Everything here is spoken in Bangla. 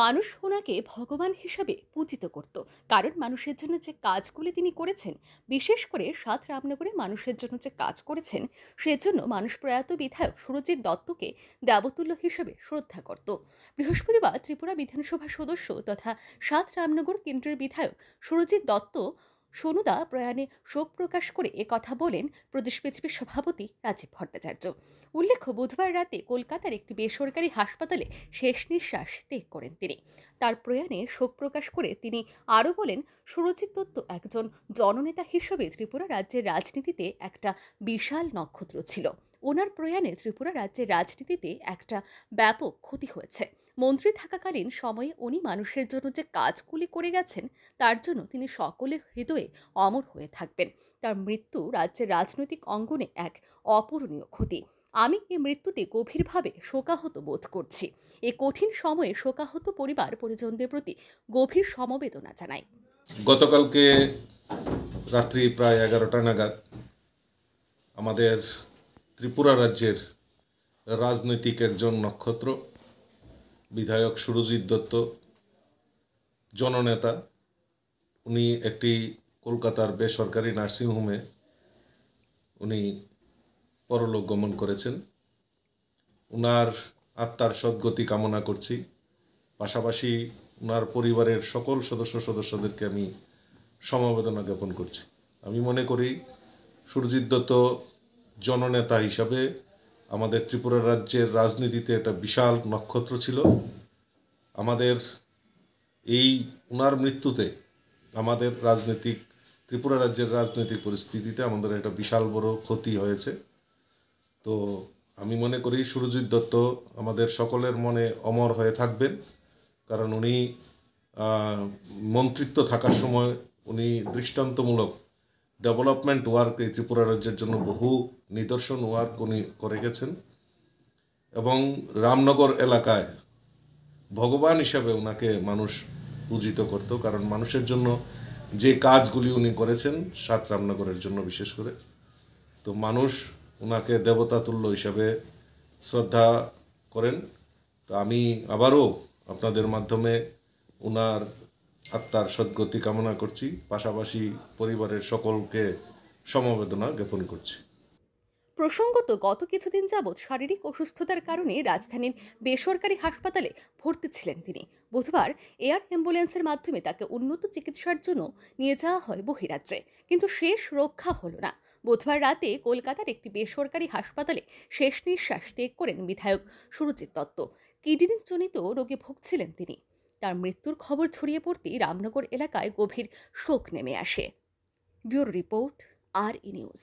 মানুষ ওনাকে ভগবান হিসাবে পূজিত করত কারণ মানুষের জন্য যে কাজগুলি তিনি করেছেন বিশেষ করে সাত রামনগরে মানুষের জন্য যে কাজ করেছেন সেজন্য মানুষ প্রয়াত বিধায়ক সুরজিৎ দত্তকে দেবতুল্য হিসেবে শ্রদ্ধা করত বৃহস্পতিবার ত্রিপুরা বিধানসভা সদস্য তথা সাত রামনগর কেন্দ্রের বিধায়ক সুরজিৎ দত্ত সনুদা প্রয়াণে শোক প্রকাশ করে কথা বলেন প্রদেশ বিজেপির সভাপতি রাজীব ভট্টাচার্য উল্লেখ্য বুধবার রাতে কলকাতার একটি বেসরকারি হাসপাতালে শেষ নিঃশ্বাস ত্যাগ করেন তিনি তার প্রয়াণে শোক প্রকাশ করে তিনি আরও বলেন সুরজিৎ দত্ত একজন জননেতা হিসেবে ত্রিপুরা রাজ্যের রাজনীতিতে একটা বিশাল নক্ষত্র ছিল ওনার প্রয়াণে ত্রিপুরা রাজ্যের রাজনীতিতে একটা ব্যাপক ক্ষতি হয়েছে মন্ত্রী থাকাকালীন সময়ে উনি মানুষের জন্য যে কাজগুলি করে গেছেন তার জন্য তিনি সকলের হৃদয়ে অমর হয়ে থাকবেন তার মৃত্যু রাজ্যের রাজনৈতিক অঙ্গনে এক অপূরণীয় ক্ষতি আমি এই মৃত্যুতে গভীরভাবে শোকাহত বোধ করছি এ কঠিন সময়ে শোকাহত পরিবার পরিজনদের প্রতি গভীর সমবেদনা জানাই গতকালকে রাত্রি প্রায় এগারোটা নাগাদ আমাদের ত্রিপুরা রাজ্যের রাজনৈতিক একজন নক্ষত্র বিধায়ক সুরজিৎ দত্ত জননেতা উনি একটি কলকাতার বেসরকারি নার্সিংহোমে উনি পরলোক গমন করেছেন উনার আত্মার সদ্গতি কামনা করছি পাশাপাশি উনার পরিবারের সকল সদস্য সদস্যদেরকে আমি সমবেদনা জ্ঞাপন করছি আমি মনে করি সুরজিৎ দত্ত জননেতা হিসাবে আমাদের ত্রিপুরা রাজ্যের রাজনীতিতে একটা বিশাল নক্ষত্র ছিল আমাদের এই উনার মৃত্যুতে আমাদের রাজনৈতিক ত্রিপুরা রাজ্যের রাজনৈতিক পরিস্থিতিতে আমাদের একটা বিশাল বড় ক্ষতি হয়েছে তো আমি মনে করি সুরজিৎ দত্ত আমাদের সকলের মনে অমর হয়ে থাকবেন কারণ উনি মন্ত্রিত্ব থাকার সময় উনি দৃষ্টান্তমূলক ডেভেলপমেন্ট ওয়ার্ক এই ত্রিপুরা রাজ্যের জন্য বহু নিদর্শন ওয়ার্ক উনি করে গেছেন এবং রামনগর এলাকায় ভগবান হিসাবে ওনাকে মানুষ পূজিত করত কারণ মানুষের জন্য যে কাজগুলি উনি করেছেন সাত রামনগরের জন্য বিশেষ করে তো মানুষ ওনাকে দেবতাতুল্য হিসাবে শ্রদ্ধা করেন তো আমি আবারও আপনাদের মাধ্যমে ওনার আত্মার সদ্গতি কামনা করছি পাশাপাশি পরিবারের সকলকে সমবেদনা জ্ঞাপন করছি প্রসঙ্গত গত কিছুদিন যাবৎ শারীরিক অসুস্থতার কারণে রাজধানীর বেসরকারি হাসপাতালে ভর্তি ছিলেন তিনি বুধবার এয়ার অ্যাম্বুলেন্সের মাধ্যমে তাকে উন্নত চিকিৎসার জন্য নিয়ে যাওয়া হয় বহিরাজ্যে কিন্তু শেষ রক্ষা হলো না বুধবার রাতে কলকাতার একটি বেসরকারি হাসপাতালে শেষ নিঃশ্বাস ত্যাগ করেন বিধায়ক সুরজিৎ দত্ত কিডনিজনিত রোগে ভুগছিলেন তিনি তার মৃত্যুর খবর ছড়িয়ে পড়তেই রামনগর এলাকায় গভীর শোক নেমে আসে bureau report R E news